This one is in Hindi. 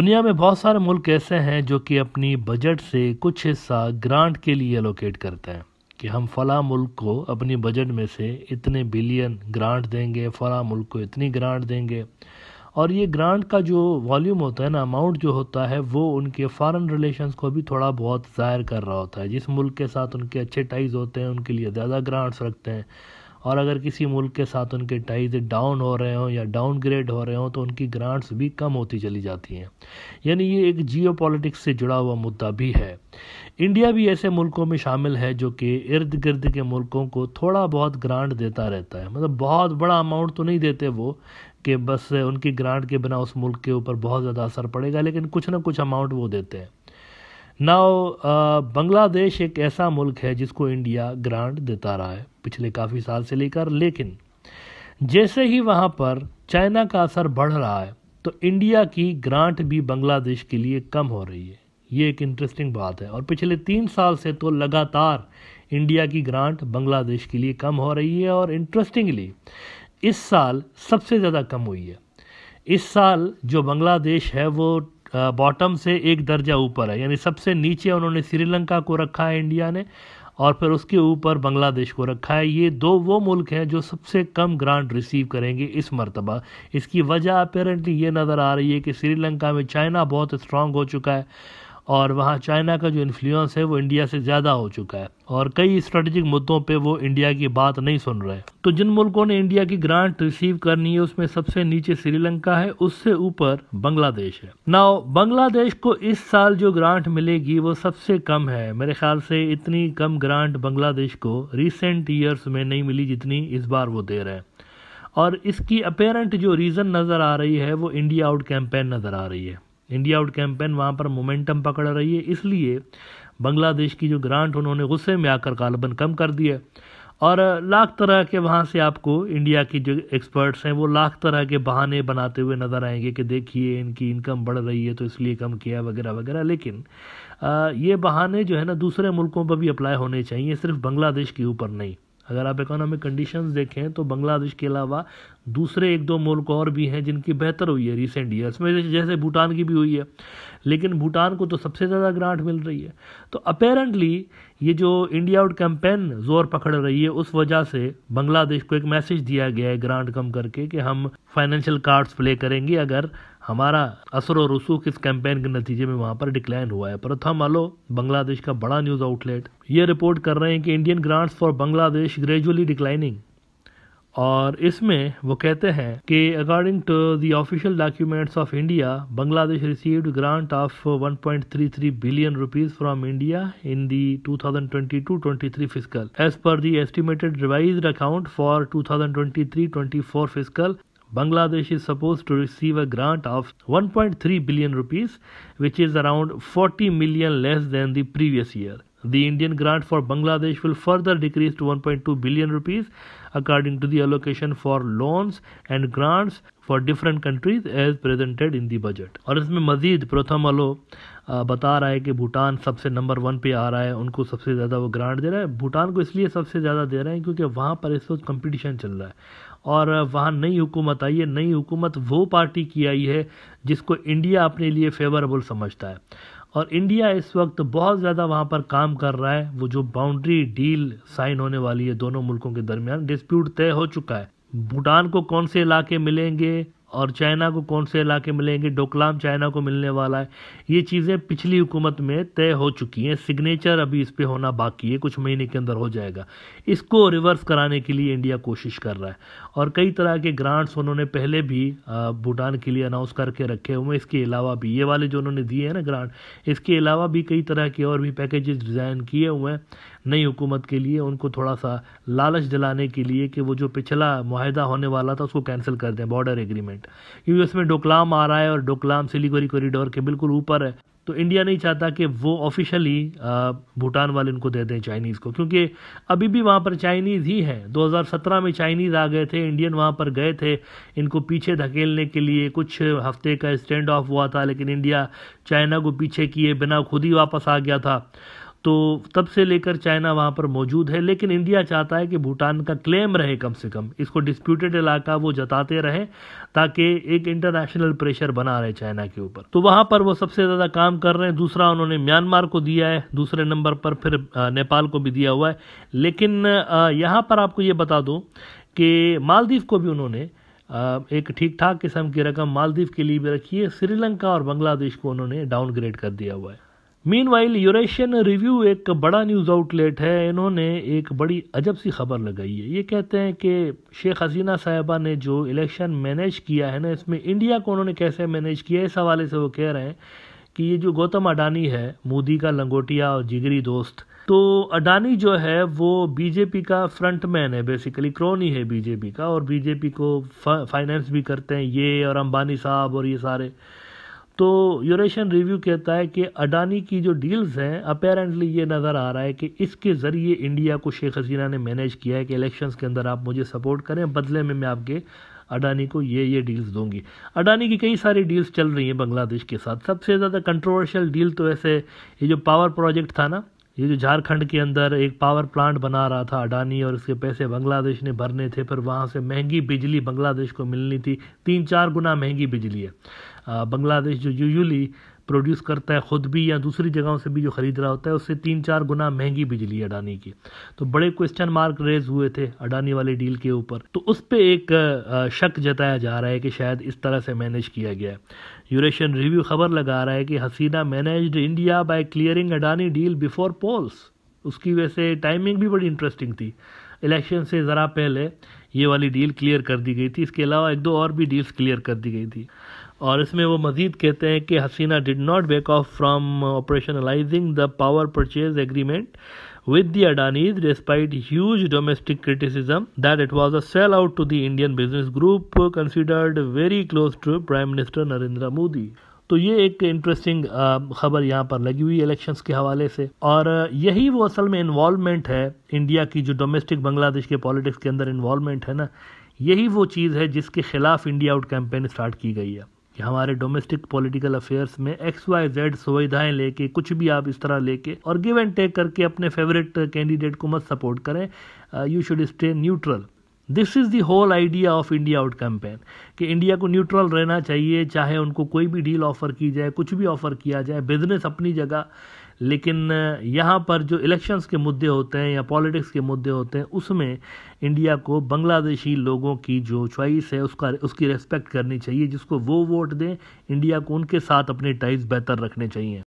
दुनिया में बहुत सारे मुल्क ऐसे हैं जो कि अपनी बजट से कुछ हिस्सा ग्रांट के लिए एलोकेट करते हैं कि हम फ़ला मुल्क को अपनी बजट में से इतने बिलियन ग्रांट देंगे फ़ला मुल्क को इतनी ग्रांट देंगे और ये ग्रांट का जो वॉल्यूम होता है ना अमाउंट जो होता है वो उनके फॉरेन रिलेशंस को भी थोड़ा बहुत ज़ाहिर कर रहा होता है जिस मुल्क के साथ उनके अच्छे टाइज होते हैं उनके लिए ज़्यादा ग्रांट्स रखते हैं और अगर किसी मुल्क के साथ उनके टाइज डाउन हो रहे हों या डाउनग्रेड हो रहे हों तो उनकी ग्रांट्स भी कम होती चली जाती हैं यानी ये एक जियो से जुड़ा हुआ मुद्दा भी है इंडिया भी ऐसे मुल्कों में शामिल है जो कि इर्द गिर्द के मुल्कों को थोड़ा बहुत ग्रांट देता रहता है मतलब बहुत बड़ा अमाउंट तो नहीं देते वो कि बस उनकी ग्रांट के बिना उस मुल्क के ऊपर बहुत ज़्यादा असर पड़ेगा लेकिन कुछ ना कुछ अमाउंट वो देते हैं नाउ बांग्लादेश uh, एक ऐसा मुल्क है जिसको इंडिया ग्रांट देता रहा है पिछले काफ़ी साल से लेकर लेकिन जैसे ही वहाँ पर चाइना का असर बढ़ रहा है तो इंडिया की ग्रांट भी बांग्लादेश के लिए कम हो रही है ये एक इंटरेस्टिंग बात है और पिछले तीन साल से तो लगातार इंडिया की ग्रांट बांग्लादेश के लिए कम हो रही है और इंटरेस्टिंगली इस साल सबसे ज़्यादा कम हुई है इस साल जो बांग्लादेश है वो बॉटम से एक दर्जा ऊपर है यानी सबसे नीचे उन्होंने श्रीलंका को रखा है इंडिया ने और फिर उसके ऊपर बांग्लादेश को रखा है ये दो वो मुल्क हैं जो सबसे कम ग्रांट रिसीव करेंगे इस मरतबा इसकी वजह अपेरेंटली ये नज़र आ रही है कि श्रीलंका में चाइना बहुत स्ट्रांग हो चुका है और वहाँ चाइना का जो इन्फ्लुएंस है वो इंडिया से ज़्यादा हो चुका है और कई स्ट्रेटजिक मुद्दों पे वो इंडिया की बात नहीं सुन रहे तो जिन मुल्कों ने इंडिया की ग्रांट रिसीव करनी है उसमें सबसे नीचे श्रीलंका है उससे ऊपर बांग्लादेश है ना बांग्लादेश को इस साल जो ग्रांट मिलेगी वो सबसे कम है मेरे ख्याल से इतनी कम ग्रांट बांग्लादेश को रिसेंट ईयर्स में नहीं मिली जितनी इस बार वो दे रहे हैं और इसकी अपेरेंट जो रीज़न नज़र आ रही है वो इंडिया आउट कैंपेन नज़र आ रही है इंडिया आउट कैंपेन वहाँ पर मोमेंटम पकड़ रही है इसलिए बांग्लादेश की जो ग्रांट उन्होंने गुस्से में आकर गालबन कम कर दिया और लाख तरह के वहाँ से आपको इंडिया की जो एक्सपर्ट्स हैं वो लाख तरह के बहाने बनाते हुए नज़र आएंगे कि देखिए इनकी इनकम बढ़ रही है तो इसलिए कम किया वगैरह वगैरह लेकिन आ, ये बहाने जो है ना दूसरे मुल्कों पर भी अप्लाई होने चाहिए सिर्फ बांग्लादेश के ऊपर नहीं अगर आप इकोनॉमिक कंडीशंस देखें तो बांग्लादेश के अलावा दूसरे एक दो मुल्क और भी हैं जिनकी बेहतर हुई है रिसेंट ईयर्स में जैसे भूटान की भी हुई है लेकिन भूटान को तो सबसे ज़्यादा ग्रांट मिल रही है तो अपेरेंटली ये जो इंडिया आउट कैंपेन जोर पकड़ रही है उस वजह से बांग्लादेश को एक मैसेज दिया गया है ग्रांट कम करके कि हम फाइनेंशियल कार्ड्स प्ले करेंगे अगर हमारा असर और रसूख इस कैंपेन के नतीजे में वहाँ पर डिक्लाइन हुआ है प्रथम आलो बांग्लादेश का बड़ा न्यूज़ आउटलेट ये रिपोर्ट कर रहे हैं कि Indian grants for Bangladesh gradually declining और इसमें वो कहते हैं कि according to the official documents of India Bangladesh received grant of 1.33 billion rupees from India in the 2022-23 fiscal as per the estimated revised account for 2023-24 fiscal Bangladesh is supposed to receive a grant of 1.3 billion rupees, which is around 40 million less than the previous year. The Indian grant for Bangladesh will further decrease to 1.2 billion rupees according to the allocation for loans and grants for different countries as presented in the budget. और इसमें मजीद प्रथम अलो बता रहा है कि भूटान सबसे नंबर वन पे आ रहा है उनको सबसे ज़्यादा वो ग्रांट दे रहा है भूटान को इसलिए सबसे ज़्यादा दे रहे हैं क्योंकि वहाँ पर इस वक्त कंपटीशन चल रहा है और वहाँ नई हुकूमत आई है नई हुकूमत वो पार्टी की आई है जिसको इंडिया अपने लिए फेवरेबल समझता है और इंडिया इस वक्त बहुत ज़्यादा वहाँ पर काम कर रहा है वो जो बाउंड्री डील साइन होने वाली है दोनों मुल्कों के दरमियान डिस्प्यूट तय हो चुका है भूटान को कौन से इलाके मिलेंगे और चाइना को कौन से इलाके मिलेंगे डोकलाम चाइना को मिलने वाला है ये चीज़ें पिछली हुकूमत में तय हो चुकी हैं सिग्नेचर अभी इस पर होना बाकी है कुछ महीने के अंदर हो जाएगा इसको रिवर्स कराने के लिए इंडिया कोशिश कर रहा है और कई तरह के ग्रांट्स उन्होंने पहले भी भूटान के लिए अनाउंस करके रखे हुए इसके अलावा भी ये वाले जो उन्होंने दिए हैं ना ग्रांट इसके अलावा भी कई तरह के और भी पैकेजेस डिज़ाइन किए हुए हैं नई हुकूमत के लिए उनको थोड़ा सा लालच दिलाने के लिए कि वो जो पिछला माहदा होने वाला था उसको कैंसिल कर दें बॉर्डर एग्रीमेंट क्योंकि उसमें डोकलाम आ रहा है और डोकलाम सिलीगुड़ी कॉरिडोर के बिल्कुल ऊपर है तो इंडिया नहीं चाहता कि वो ऑफिशियली भूटान वाले उनको दे दें चाइनीज़ को क्योंकि अभी भी वहाँ पर चाइनीज़ ही हैं 2017 में चाइनीज़ आ गए थे इंडियन वहाँ पर गए थे इनको पीछे धकेलने के लिए कुछ हफ्ते का स्टैंड ऑफ हुआ था लेकिन इंडिया चाइना को पीछे किए बिना खुद ही वापस आ गया था तो तब से लेकर चाइना वहाँ पर मौजूद है लेकिन इंडिया चाहता है कि भूटान का क्लेम रहे कम से कम इसको डिस्प्यूटेड इलाका वो जताते रहे ताकि एक इंटरनेशनल प्रेशर बना रहे चाइना के ऊपर तो वहाँ पर वो सबसे ज़्यादा काम कर रहे हैं दूसरा उन्होंने म्यांमार को दिया है दूसरे नंबर पर फिर नेपाल को भी दिया हुआ है लेकिन यहाँ पर आपको ये बता दूँ कि मालदीव को भी उन्होंने एक ठीक ठाक किस्म की रकम मालदीव के लिए भी रखी है श्रीलंका और बांग्लादेश को उन्होंने डाउनग्रेड कर दिया हुआ है मीन वाइल यूरेशियन रिव्यू एक बड़ा न्यूज़ आउटलेट है इन्होंने एक बड़ी अजब सी खबर लगाई है ये कहते हैं कि शेख हसीना साहिबा ने जो इलेक्शन मैनेज किया है ना इसमें इंडिया को उन्होंने कैसे मैनेज किया इस हवाले से वो कह रहे हैं कि ये जो गौतम अडानी है मोदी का लंगोटिया और जिगरी दोस्त तो अडानी जो है वो बीजेपी का फ्रंट मैन है बेसिकली क्रोनी है बीजेपी का और बीजेपी को फाइनेंस भी करते हैं ये और अंबानी साहब और ये सारे तो यूरेशन रिव्यू कहता है कि अडानी की जो डील्स हैं अपेरेंटली ये नज़र आ रहा है कि इसके ज़रिए इंडिया को शेख हसीना ने मैनेज किया है कि इलेक्शंस के अंदर आप मुझे सपोर्ट करें बदले में मैं आपके अडानी को ये ये डील्स दूंगी अडानी की कई सारी डील्स चल रही हैं बांग्लादेश के साथ सबसे ज़्यादा कंट्रोवर्शियल डील तो ऐसे ये जो पावर प्रोजेक्ट था ना ये जो झारखंड के अंदर एक पावर प्लांट बना रहा था अडानी और इसके पैसे बांग्लादेश ने भरने थे फिर वहाँ से महंगी बिजली बांग्लादेश को मिलनी थी तीन चार गुना महंगी बिजली है बांग्लादेश जो यूजली प्रोड्यूस करता है ख़ुद भी या दूसरी जगहों से भी जो ख़रीद रहा होता है उससे तीन चार गुना महंगी बिजली अडानी की तो बड़े क्वेश्चन मार्क रेज हुए थे अडानी वाले डील के ऊपर तो उस पर एक शक जताया जा रहा है कि शायद इस तरह से मैनेज किया गया है यूरेशन रिव्यू खबर लगा रहा है कि Hasina managed India by clearing Adani deal before polls उसकी वजह से टाइमिंग भी बड़ी इंटरेस्टिंग थी इलेक्शन से ज़रा पहले ये वाली डील क्लियर कर दी गई थी इसके अलावा एक दो और भी डील्स क्लियर कर दी गई थी और इसमें वो मजीद कहते हैं कि Hasina did not back off from operationalising the power purchase agreement the Adanis despite huge domestic criticism that it was a sell out to the Indian business group considered very close to prime minister Narendra Modi तो ये एक इंटरेस्टिंग uh, खबर यहाँ पर लगी हुई इलेक्शंस के हवाले से और uh, यही वो असल में इन्वॉल्वमेंट है इंडिया की जो डोमेस्टिक बांग्लादेश के पॉलिटिक्स के अंदर इन्वॉल्वमेंट है ना यही वो चीज़ है जिसके खिलाफ इंडिया आउट कैंपेन स्टार्ट की गई है कि हमारे डोमेस्टिक पॉलिटिकल अफेयर्स में एक्स वाई जेड सुविधाएं लेके कुछ भी आप इस तरह लेके और गिव एंड टेक करके अपने फेवरेट कैंडिडेट को मत सपोर्ट करें you should stay neutral this is the whole idea of India out campaign कि इंडिया को न्यूट्रल रहना चाहिए चाहे उनको कोई भी डील ऑफर की जाए कुछ भी ऑफर किया जाए बिजनेस अपनी जगह लेकिन यहाँ पर जो इलेक्शंस के मुद्दे होते हैं या पॉलिटिक्स के मुद्दे होते हैं उसमें इंडिया को बांग्लादेशी लोगों की जो चॉइस है उसका उसकी रेस्पेक्ट करनी चाहिए जिसको वो वोट दें इंडिया को उनके साथ अपने टाइज बेहतर रखने चाहिए